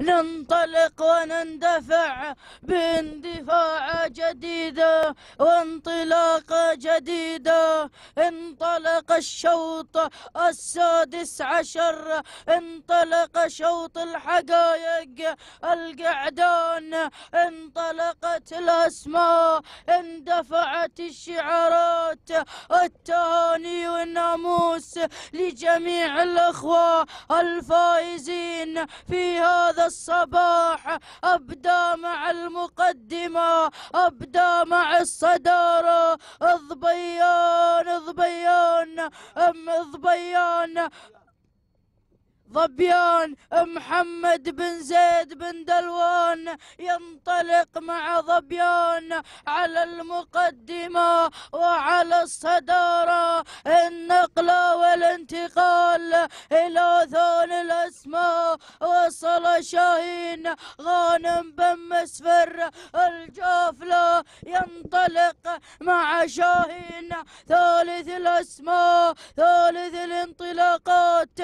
ننطلق ونندفع باندفاع جديدة وانطلاقة جديدة انطلق الشوط السادس عشر انطلق شوط الحقائق القعدان انطلقت الأسماء اندفعت الشعارات التهاني والناموس لجميع الأخوة الفائزين في هذا الصباح أبدى مع المقدمة أبدى مع الصدارة ضبيان ضبيان أم ضبيان ظبيان محمد بن زيد بن دلوان ينطلق مع ظبيان على المقدمة وعلى الصدارة النقلة والانتقال إلى ثور وصل شاهين غانم بن مسفر الجافلة ينطلق مع شاهين ثالث الأسماء ثالث الانطلاقات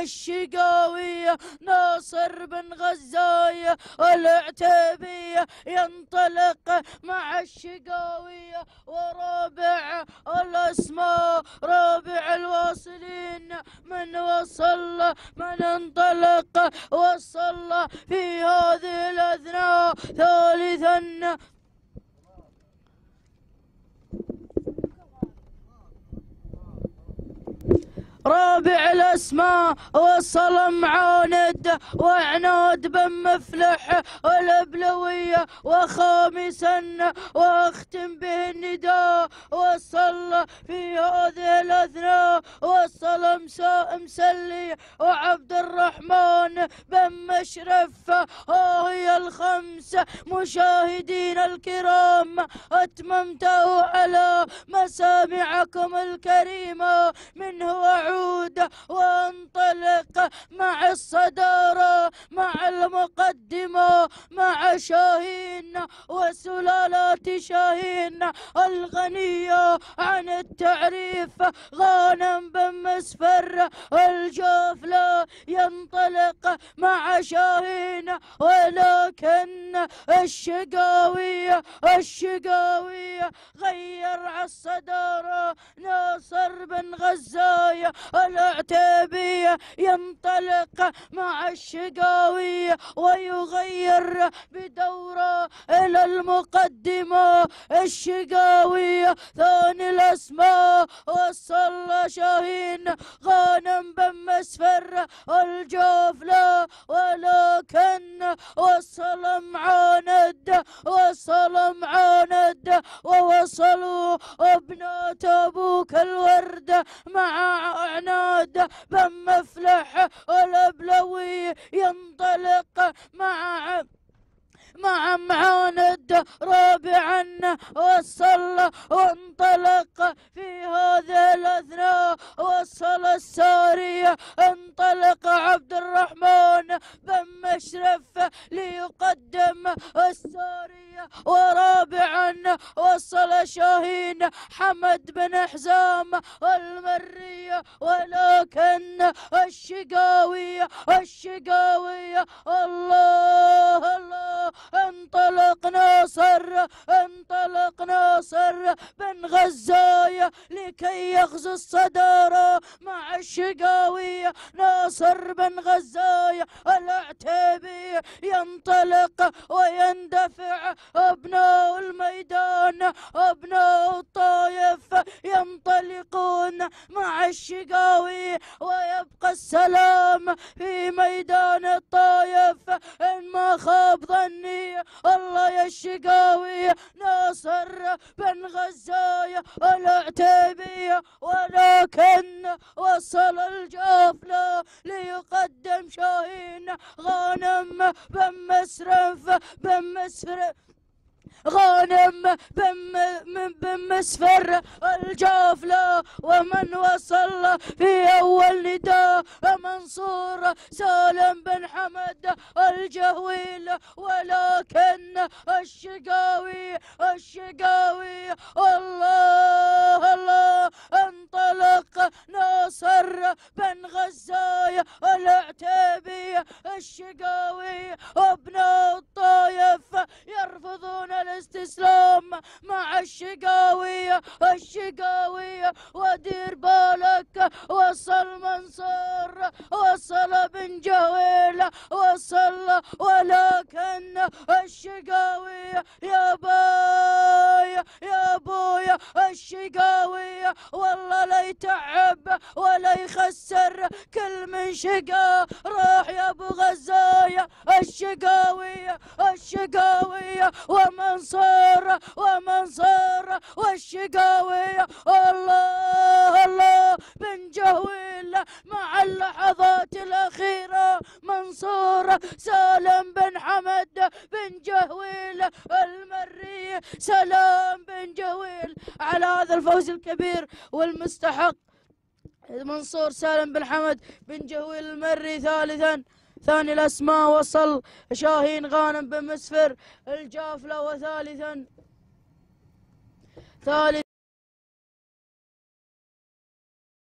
الشقاوية ناصر بن غزاي العتيبي ينطلق مع الشقاوية ورابع الأسماء رابع الواصلين من وصل من انطلق وصل صلى في هذه الأثناء ثالثا رابع الاسماء وصل معاند وعناد بن مفلح الابلويه وخامسا واختم به النداء وصل في هذه الاثناء وصل خمسة مسلي وعبد الرحمن بن مشرف ها آه، هي الخمسة مشاهدينا الكرام أتممته على مسامعكم الكريمة منه وعود وانطلق مع الصدارة مع المقدمة مع شاهين وسلالات شاهين الغنية عن التعريف غانم بن مسفر الحر الجفل ينطلق مع شاهين ولكن الشقاوية الشقاوية غير على الصدارة ناصر بن غزاية العتيبية ينطلق مع الشقاوية ويغير بدوره إلى المقدمة الشقاوية ثاني الأسماء وصل شاهين غانم بمسفر لا ولكن وصل معاند وصل معاند ووصلوا ابنات ابوك الورد مع عناد بمفلح الابلوي ينطلق مع رد رابعا وصل وانطلق في هذا الاثناء وصل السارية انطلق عبد الرحمن بن مشرف ليقدم السارية ورابعا وصل شاهين حمد بن حزام المرية ولكن الشقاوية الشقاوية الله الله انطلق ناصر انطلق ناصر بن غزاية لكي يغزو الصدارة مع الشقاوية ناصر بن غزاية العتيبي ينطلق ويندفع الطايف إن ما خاب ظني الله يا الشقاوي ناصر بن غزاية العتيبية ولكن وصل الجافلة ليقدم شاهين غانم بن مسرف بن مسرف غانم بم بمسفر الجافلة ومن وصل في أول نداء منصور سالم بن حمد الجهويل ولكن الشقاوي الشقاوي الله الله انطلق ناصر بن غزاي العتيبي الشقاوي ابن وصل بن جويلة وصل ولكن الشقاوية يا باي يا بويا الشقاوية والله لا يتعب ولا يخسر كل من شقا راح يا ابو غزاية الشقاوية الشقاوية ومن صار ومن صار والشقاوية الله سالم بن حمد بن جهويل المري سلام بن جهويل على هذا الفوز الكبير والمستحق منصور سالم بن حمد بن جهويل المري ثالثا ثاني الأسماء وصل شاهين غانم بن مسفر الجافلة وثالثا ثالث